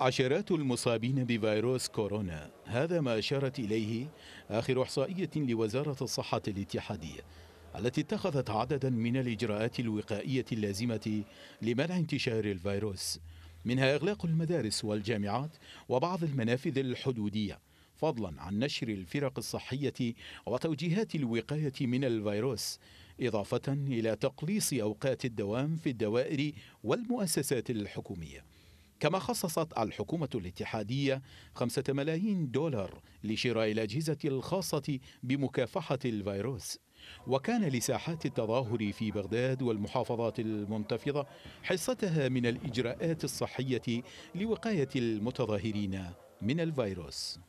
عشرات المصابين بفيروس كورونا هذا ما أشارت إليه آخر إحصائية لوزارة الصحة الاتحادية التي اتخذت عددا من الإجراءات الوقائية اللازمة لمنع انتشار الفيروس منها إغلاق المدارس والجامعات وبعض المنافذ الحدودية فضلا عن نشر الفرق الصحية وتوجيهات الوقاية من الفيروس إضافة إلى تقليص أوقات الدوام في الدوائر والمؤسسات الحكومية كما خصصت الحكومة الاتحادية خمسة ملايين دولار لشراء الأجهزة الخاصة بمكافحة الفيروس وكان لساحات التظاهر في بغداد والمحافظات المنتفضة حصتها من الإجراءات الصحية لوقاية المتظاهرين من الفيروس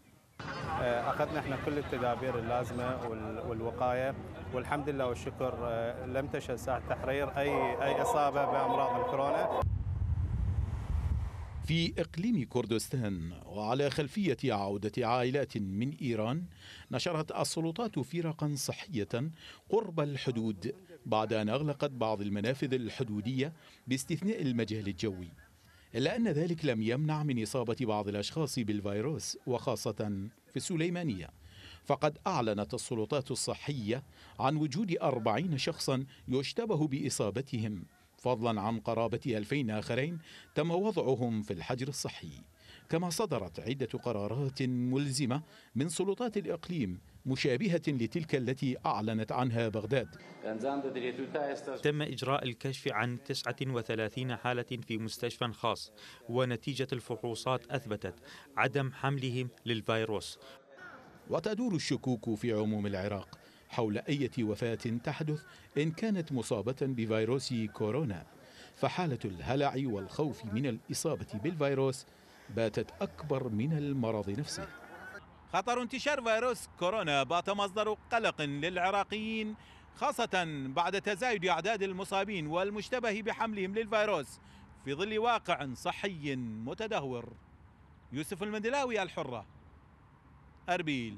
آه، اخذنا احنا كل التدابير اللازمه والوقايه والحمد لله والشكر آه، لم تشهد ساعه التحرير اي اي اصابه بامراض الكورونا في إقليم كردستان وعلى خلفية عودة عائلات من إيران نشرت السلطات فرقا صحية قرب الحدود بعد أن أغلقت بعض المنافذ الحدودية باستثناء المجال الجوي إلا أن ذلك لم يمنع من إصابة بعض الأشخاص بالفيروس وخاصة في السليمانية فقد أعلنت السلطات الصحية عن وجود أربعين شخصا يشتبه بإصابتهم فضلا عن قرابة ألفين آخرين تم وضعهم في الحجر الصحي كما صدرت عدة قرارات ملزمة من سلطات الإقليم مشابهة لتلك التي أعلنت عنها بغداد تم إجراء الكشف عن 39 حالة في مستشفى خاص ونتيجة الفحوصات أثبتت عدم حملهم للفيروس وتدور الشكوك في عموم العراق حول أي وفاة تحدث إن كانت مصابة بفيروس كورونا فحالة الهلع والخوف من الإصابة بالفيروس باتت أكبر من المرض نفسه خطر انتشار فيروس كورونا بات مصدر قلق للعراقيين خاصة بعد تزايد أعداد المصابين والمشتبه بحملهم للفيروس في ظل واقع صحي متدهور يوسف المندلاوي الحرة أربيل